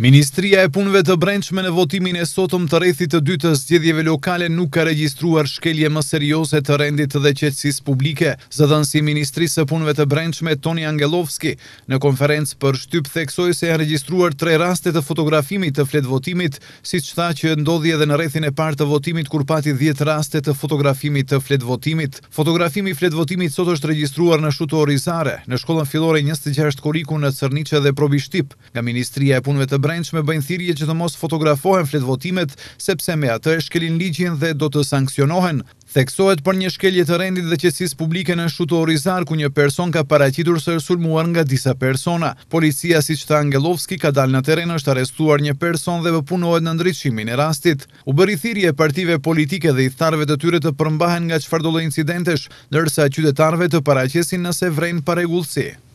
Ministria e punëve të brendshme në votimin e sotëm të rejthit të dytë zgjedhjeve lokale nuk ka regjistruar shkelje më serioze të rendit dhe qetësisë publike, zëdhën si Ministrisë e punëve të brendshme Toni Angelovski në konferencë për shtyp theksoj se e regjistruar tre raste të fotografimit të flet votimit, si që tha që ndodhje dhe në rejthin e partë të votimit kur pati 10 raste të fotografimit të flet votimit. Fotografimi flet votimit sot është regjistruar në Shuto orizare, në shkollën filore 26 koriku në Cërniqe dhe Probishtip, nga Ministria e punëve të brendshme bëjnë thirrje që të mos fotografohen flet votimet sepse me atë shkelin ligjin dhe do të sankcionohen. Theksohet për një shkelje të rendit dhe qesis publike në shtu orizar ku një person ka paraqitur së sulmuar nga disa persona. Policia si qëta Angelovski ka dal në teren është arestuar një person dhe vëpunohet në ndryqimin e rastit. U bëri e partive politike dhe i tharve të tyre të përmbahen nga qëfardole incidentesh, nërsa qytetarve të paraqesin nëse vrejnë paregullësi.